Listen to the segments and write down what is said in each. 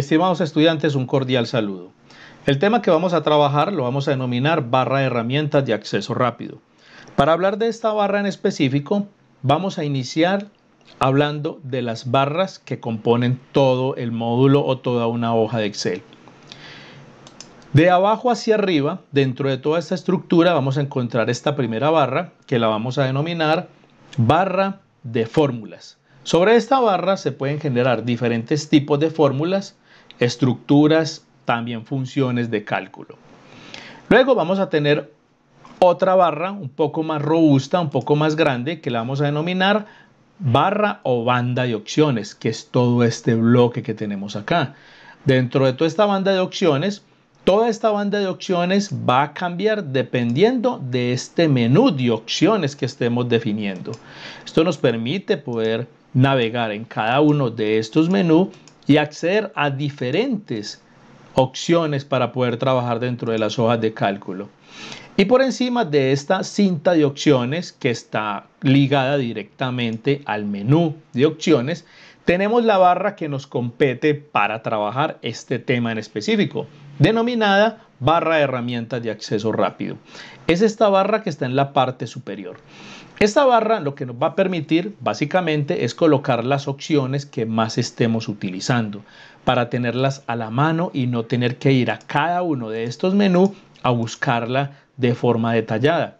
Estimados estudiantes, un cordial saludo. El tema que vamos a trabajar lo vamos a denominar barra de herramientas de acceso rápido. Para hablar de esta barra en específico, vamos a iniciar hablando de las barras que componen todo el módulo o toda una hoja de Excel. De abajo hacia arriba, dentro de toda esta estructura, vamos a encontrar esta primera barra que la vamos a denominar barra de fórmulas. Sobre esta barra se pueden generar diferentes tipos de fórmulas estructuras, también funciones de cálculo. Luego vamos a tener otra barra un poco más robusta, un poco más grande, que la vamos a denominar barra o banda de opciones, que es todo este bloque que tenemos acá. Dentro de toda esta banda de opciones, toda esta banda de opciones va a cambiar dependiendo de este menú de opciones que estemos definiendo. Esto nos permite poder navegar en cada uno de estos menús y acceder a diferentes opciones para poder trabajar dentro de las hojas de cálculo. Y por encima de esta cinta de opciones que está ligada directamente al menú de opciones, tenemos la barra que nos compete para trabajar este tema en específico, denominada barra de herramientas de acceso rápido. Es esta barra que está en la parte superior. Esta barra lo que nos va a permitir básicamente es colocar las opciones que más estemos utilizando para tenerlas a la mano y no tener que ir a cada uno de estos menús a buscarla de forma detallada.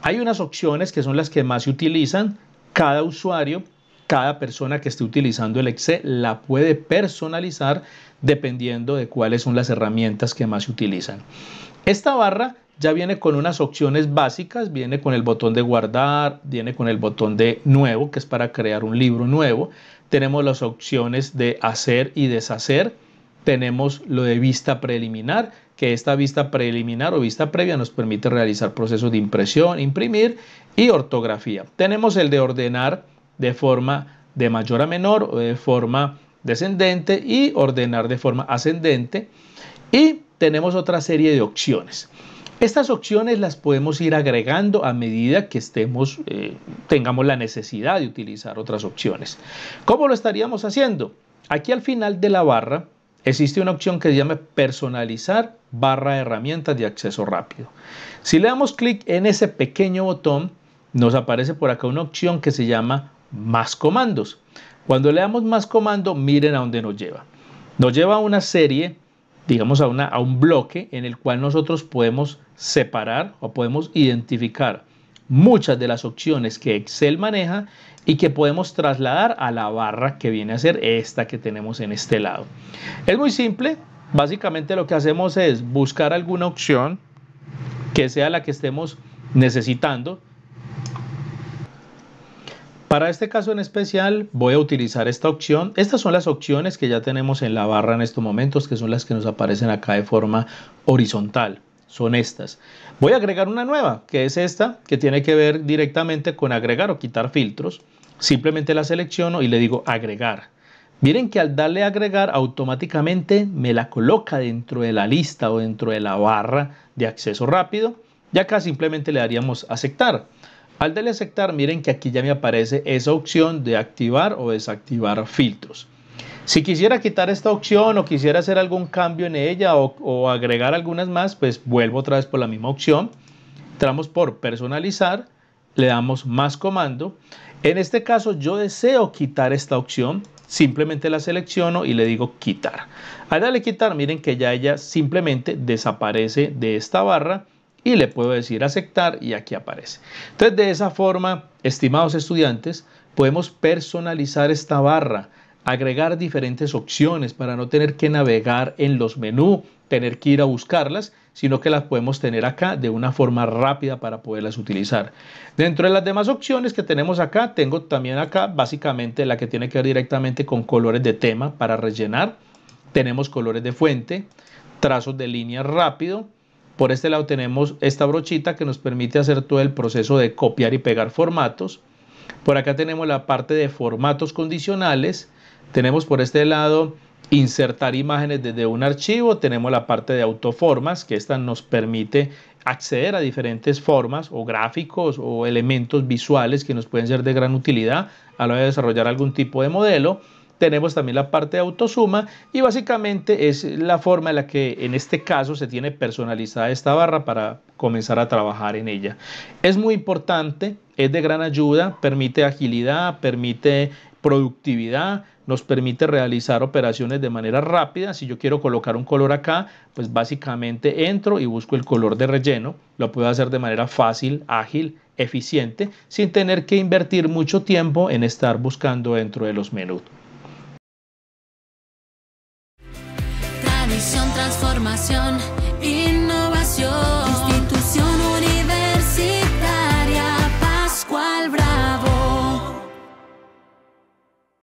Hay unas opciones que son las que más se utilizan cada usuario cada persona que esté utilizando el Excel la puede personalizar dependiendo de cuáles son las herramientas que más se utilizan. Esta barra ya viene con unas opciones básicas, viene con el botón de guardar, viene con el botón de nuevo, que es para crear un libro nuevo. Tenemos las opciones de hacer y deshacer. Tenemos lo de vista preliminar, que esta vista preliminar o vista previa nos permite realizar procesos de impresión, imprimir y ortografía. Tenemos el de ordenar de forma de mayor a menor o de forma descendente y ordenar de forma ascendente. Y tenemos otra serie de opciones. Estas opciones las podemos ir agregando a medida que estemos, eh, tengamos la necesidad de utilizar otras opciones. ¿Cómo lo estaríamos haciendo? Aquí al final de la barra existe una opción que se llama personalizar barra de herramientas de acceso rápido. Si le damos clic en ese pequeño botón, nos aparece por acá una opción que se llama más comandos. Cuando le damos más comando, miren a dónde nos lleva. Nos lleva a una serie, digamos a, una, a un bloque en el cual nosotros podemos separar o podemos identificar muchas de las opciones que Excel maneja y que podemos trasladar a la barra que viene a ser esta que tenemos en este lado. Es muy simple, básicamente lo que hacemos es buscar alguna opción que sea la que estemos necesitando para este caso en especial voy a utilizar esta opción. Estas son las opciones que ya tenemos en la barra en estos momentos, que son las que nos aparecen acá de forma horizontal. Son estas. Voy a agregar una nueva, que es esta, que tiene que ver directamente con agregar o quitar filtros. Simplemente la selecciono y le digo agregar. Miren que al darle agregar automáticamente me la coloca dentro de la lista o dentro de la barra de acceso rápido. Y acá simplemente le daríamos aceptar. Al aceptar, miren que aquí ya me aparece esa opción de activar o desactivar filtros. Si quisiera quitar esta opción o quisiera hacer algún cambio en ella o, o agregar algunas más, pues vuelvo otra vez por la misma opción. Entramos por personalizar, le damos más comando. En este caso yo deseo quitar esta opción, simplemente la selecciono y le digo quitar. Al darle quitar, miren que ya ella simplemente desaparece de esta barra y le puedo decir aceptar y aquí aparece. Entonces de esa forma, estimados estudiantes, podemos personalizar esta barra, agregar diferentes opciones para no tener que navegar en los menús, tener que ir a buscarlas, sino que las podemos tener acá de una forma rápida para poderlas utilizar. Dentro de las demás opciones que tenemos acá, tengo también acá básicamente la que tiene que ver directamente con colores de tema para rellenar. Tenemos colores de fuente, trazos de línea rápido, por este lado tenemos esta brochita que nos permite hacer todo el proceso de copiar y pegar formatos. Por acá tenemos la parte de formatos condicionales. Tenemos por este lado insertar imágenes desde un archivo. Tenemos la parte de autoformas, que esta nos permite acceder a diferentes formas o gráficos o elementos visuales que nos pueden ser de gran utilidad a la hora de desarrollar algún tipo de modelo tenemos también la parte de autosuma y básicamente es la forma en la que en este caso se tiene personalizada esta barra para comenzar a trabajar en ella. Es muy importante, es de gran ayuda, permite agilidad, permite productividad, nos permite realizar operaciones de manera rápida. Si yo quiero colocar un color acá, pues básicamente entro y busco el color de relleno. Lo puedo hacer de manera fácil, ágil, eficiente, sin tener que invertir mucho tiempo en estar buscando dentro de los menús. Visión, transformación, innovación.